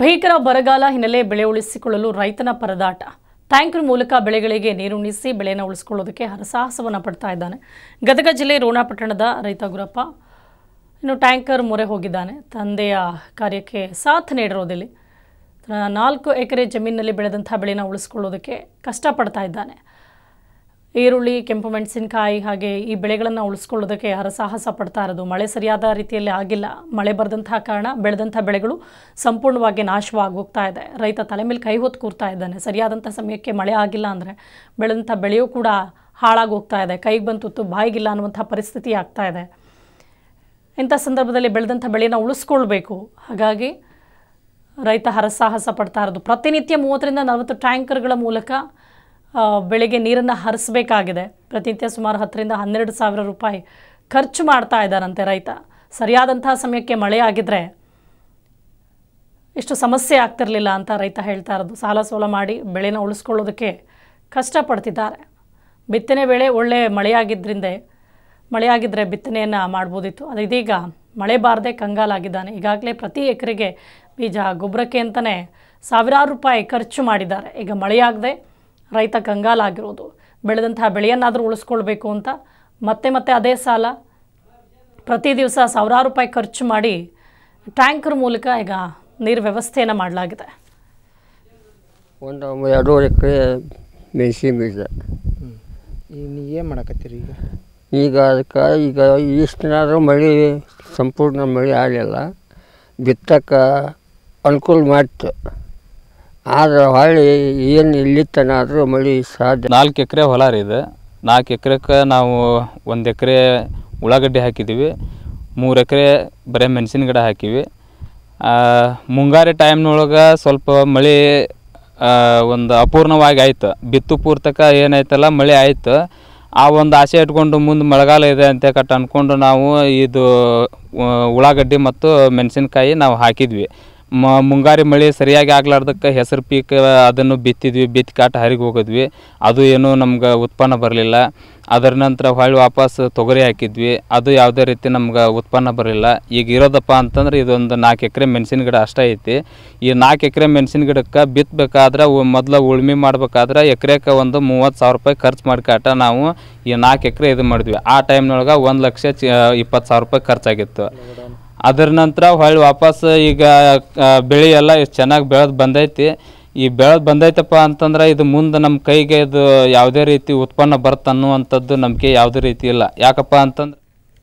ಭೀಕರ ಬರಗಾಲ ಹಿನ್ನೆಲೆ ಬೆಳೆ ಉಳಿಸಿಕೊಳ್ಳಲು ರೈತನ ಪರದಾಟ ಟ್ಯಾಂಕರ್ ಮೂಲಕ ಬೆಳೆಗಳಿಗೆ ನೀರುಣಿಸಿ ಬೆಳೆಯನ್ನು ಉಳಿಸಿಕೊಳ್ಳೋದಕ್ಕೆ ಹರಸಾಹಸವನ್ನು ಪಡ್ತಾ ಇದ್ದಾನೆ ಗದಗ ಜಿಲ್ಲೆ ರೋಣಪಟ್ಟಣದ ರೈತ ಗುರಪ್ಪ ಇನ್ನು ಟ್ಯಾಂಕರ್ ಮೊರೆ ಹೋಗಿದ್ದಾನೆ ತಂದೆಯ ಕಾರ್ಯಕ್ಕೆ ಸಾಥ್ ನೀಡಿರೋದಿಲ್ಲಿ ನಾಲ್ಕು ಎಕರೆ ಜಮೀನಿನಲ್ಲಿ ಬೆಳೆದಂಥ ಬೆಳೆನ ಉಳಿಸ್ಕೊಳ್ಳೋದಕ್ಕೆ ಕಷ್ಟಪಡ್ತಾ ಇದ್ದಾನೆ ಈರುಳ್ಳಿ ಕೆಂಪು ಮೆಣಸಿನಕಾಯಿ ಹಾಗೆ ಈ ಬೆಳೆಗಳನ್ನು ಉಳಿಸ್ಕೊಳ್ಳೋದಕ್ಕೆ ಯಾರು ಸಾಹಸ ಪಡ್ತಾ ಇರೋದು ಮಳೆ ಸರಿಯಾದ ರೀತಿಯಲ್ಲಿ ಆಗಿಲ್ಲ ಮಳೆ ಬರೆದಂತಹ ಕಾರಣ ಬೆಳೆದಂಥ ಬೆಳೆಗಳು ಸಂಪೂರ್ಣವಾಗಿ ನಾಶವಾಗೋಗ್ತಾ ಇದೆ ರೈತ ತಲೆ ಮೇಲೆ ಕೈ ಹೊತ್ತು ಕೂರ್ತಾ ಇದ್ದಾನೆ ಸರಿಯಾದಂಥ ಸಮಯಕ್ಕೆ ಮಳೆ ಆಗಿಲ್ಲ ಅಂದರೆ ಬೆಳೆದಂಥ ಬೆಳೆಯೂ ಕೂಡ ಹಾಳಾಗೋಗ್ತಾ ಇದೆ ಕೈಗೆ ಬಂತು ಬಾಯಿಗಿಲ್ಲ ಅನ್ನುವಂಥ ಪರಿಸ್ಥಿತಿ ಆಗ್ತಾ ಇದೆ ಇಂಥ ಸಂದರ್ಭದಲ್ಲಿ ಬೆಳೆದಂಥ ಬೆಳೆಯನ್ನು ಉಳಿಸ್ಕೊಳ್ಬೇಕು ಹಾಗಾಗಿ ರೈತ ಹರಸಾಹಸ ಪಡ್ತಾ ಇರೋದು ಪ್ರತಿನಿತ್ಯ ಮೂವತ್ತರಿಂದ ನಲವತ್ತು ಟ್ಯಾಂಕರ್ಗಳ ಮೂಲಕ ಬೆಳಿಗ್ಗೆ ನೀರನ್ನು ಹರಿಸಬೇಕಾಗಿದೆ ಪ್ರತಿನಿತ್ಯ ಸುಮಾರು ಹತ್ತರಿಂದ ಹನ್ನೆರಡು ಸಾವಿರ ರೂಪಾಯಿ ಖರ್ಚು ಮಾಡ್ತಾ ಇದ್ದಾರಂತೆ ರೈತ ಸರಿಯಾದಂತಹ ಸಮಯಕ್ಕೆ ಮಳೆ ಆಗಿದ್ರೆ ಇಷ್ಟು ಸಮಸ್ಯೆ ಆಗ್ತಿರಲಿಲ್ಲ ಅಂತ ರೈತ ಹೇಳ್ತಾ ಇರೋದು ಸಾಲ ಸೋಲ ಮಾಡಿ ಬೆಳೆನ ಉಳಿಸ್ಕೊಳ್ಳೋದಕ್ಕೆ ಕಷ್ಟಪಡ್ತಿದ್ದಾರೆ ಬಿತ್ತನೆ ವೇಳೆ ಒಳ್ಳೆ ಮಳೆಯಾಗಿದ್ದರಿಂದ ಮಳೆಯಾಗಿದ್ದರೆ ಬಿತ್ತನೆಯನ್ನು ಮಾಡ್ಬೋದಿತ್ತು ಅದು ಇದೀಗ ಮಳೆ ಬಾರದೆ ಕಂಗಾಲಾಗಿದ್ದಾನೆ ಈಗಾಗಲೇ ಪ್ರತಿ ಎಕರೆಗೆ ಬೀಜ ಗೊಬ್ಬರಕ್ಕೆ ಅಂತಲೇ ಸಾವಿರಾರು ರೂಪಾಯಿ ಖರ್ಚು ಮಾಡಿದ್ದಾರೆ ಈಗ ಮಳೆಯಾಗದೆ ರೈತ ಕಂಗಾಲಾಗಿರೋದು ಬೆಳೆದಂತಹ ಬೆಳೆಯನ್ನಾದರೂ ಉಳಿಸ್ಕೊಳ್ಬೇಕು ಅಂತ ಮತ್ತೆ ಮತ್ತೆ ಅದೇ ಸಾಲ ಪ್ರತಿ ದಿವಸ ಸಾವಿರಾರು ರೂಪಾಯಿ ಖರ್ಚು ಮಾಡಿ ಟ್ಯಾಂಕರ್ ಮೂಲಕ ಈಗ ನೀರು ವ್ಯವಸ್ಥೆಯನ್ನು ಮಾಡಲಾಗಿದೆ ಒಂದು ಎರಡೂವರೆ ಎಕರೆ ಮೆಣಸಿನ ಬೀಜ ಏನು ಮಾಡಕತ್ತೀರಿ ಈಗ ಈಗ ಅದಕ್ಕೆ ಈಗ ಇಷ್ಟನಾದರೂ ಮಳೆ ಸಂಪೂರ್ಣ ಮಳೆ ಆಗಲಿಲ್ಲ ಬಿತ್ತಕ್ಕೆ ಅನುಕೂಲ ಮಾಡ್ತು ಆದ್ರೆ ಹೊಳ್ಳಿ ಏನು ಇಲ್ಲಿ ಮಳಿ ಮಳೆ ಸಾಧ್ಯ ನಾಲ್ಕು ಎಕರೆ ಹೊಲ ರೀ ಇದು ನಾಲ್ಕು ಎಕರೆಕ್ಕೆ ನಾವು ಒಂದು ಎಕರೆ ಉಳ್ಳಾಗಡ್ಡೆ ಹಾಕಿದ್ದೀವಿ ಮೂರು ಎಕರೆ ಬರೀ ಮೆಣಸಿನ ಗಿಡ ಹಾಕಿವಿ ಮುಂಗಾರು ಟೈಮ್ನೊಳಗೆ ಸ್ವಲ್ಪ ಮಳೆ ಒಂದು ಅಪೂರ್ಣವಾಗಿ ಆಯ್ತು ಬಿತ್ತು ಪೂರ್ತಕ ಏನಾಯ್ತಲ್ಲ ಮಳೆ ಆಯ್ತು ಆ ಒಂದು ಆಸೆ ಇಟ್ಕೊಂಡು ಮುಂದೆ ಮಳೆಗಾಲ ಇದೆ ಅಂತ ಕಟ್ಟ ಅಂದ್ಕೊಂಡು ನಾವು ಇದು ಉಳ್ಳಾಗಡ್ಡಿ ಮತ್ತು ಮೆಣಸಿನ್ಕಾಯಿ ನಾವು ಹಾಕಿದ್ವಿ ಮ ಮುಂಗಾರಿ ಮಳೆ ಸರಿಯಾಗಿ ಆಗ್ಲಾರ್ದಕ್ಕೆ ಹೆಸರು ಪೀಕ್ ಅದನ್ನು ಬಿತ್ತಿದ್ವಿ ಬಿತ್ತಿ ಕಾಟ ಹರಿಗೆ ಹೋಗಿದ್ವಿ ಅದು ಏನೂ ನಮ್ಗೆ ಉತ್ಪನ್ನ ಬರಲಿಲ್ಲ ಅದರ ನಂತರ ಹೊಳ್ಳಿ ವಾಪಸ್ ತೊಗರಿ ಹಾಕಿದ್ವಿ ಅದು ಯಾವುದೇ ರೀತಿ ನಮ್ಗೆ ಉತ್ಪನ್ನ ಬರಲಿಲ್ಲ ಈಗ ಇರೋದಪ್ಪ ಅಂತಂದ್ರೆ ಇದೊಂದು ನಾಲ್ಕು ಎಕರೆ ಮೆಣಸಿನ ಗಿಡ ಅಷ್ಟೇ ಐತಿ ಈ ನಾಲ್ಕು ಎಕರೆ ಮೆಣಸಿನ ಗಿಡಕ್ಕೆ ಬಿತ್ತಬೇಕಾದ್ರೆ ಮೊದಲು ಉಳುಮೆ ಮಾಡಬೇಕಾದ್ರೆ ಎಕರೆಗೆ ಒಂದು ಮೂವತ್ತು ಸಾವಿರ ರೂಪಾಯಿ ಖರ್ಚು ಮಾಡ್ಕಾಟ ನಾವು ಈ ನಾಲ್ಕು ಎಕರೆ ಇದು ಮಾಡಿದ್ವಿ ಆ ಟೈಮ್ನೊಳಗೆ ಒಂದು ಲಕ್ಷ ಚ ಇಪ್ಪತ್ತು ಸಾವಿರ ರೂಪಾಯಿ ಖರ್ಚಾಗಿತ್ತು ಅದ್ರ ನಂತರ ಹೊಳ್ಳಿ ವಾಪಸ್ ಈಗ ಬೆಳಿ ಎಲ್ಲ ಇಷ್ಟು ಚೆನ್ನಾಗಿ ಬೆಳೆದು ಬಂದೈತಿ ಈ ಬೆಳೆದು ಬಂದೈತಪ್ಪ ಅಂತಂದ್ರೆ ಇದು ಮುಂದೆ ನಮ್ಮ ಕೈಗೆ ಇದು ಯಾವುದೇ ರೀತಿ ಉತ್ಪನ್ನ ಬರುತ್ತೆ ಅನ್ನುವಂಥದ್ದು ನಂಬಿಕೆ ಯಾವುದೇ ರೀತಿ ಇಲ್ಲ ಯಾಕಪ್ಪ ಅಂತಂದ್ರೆ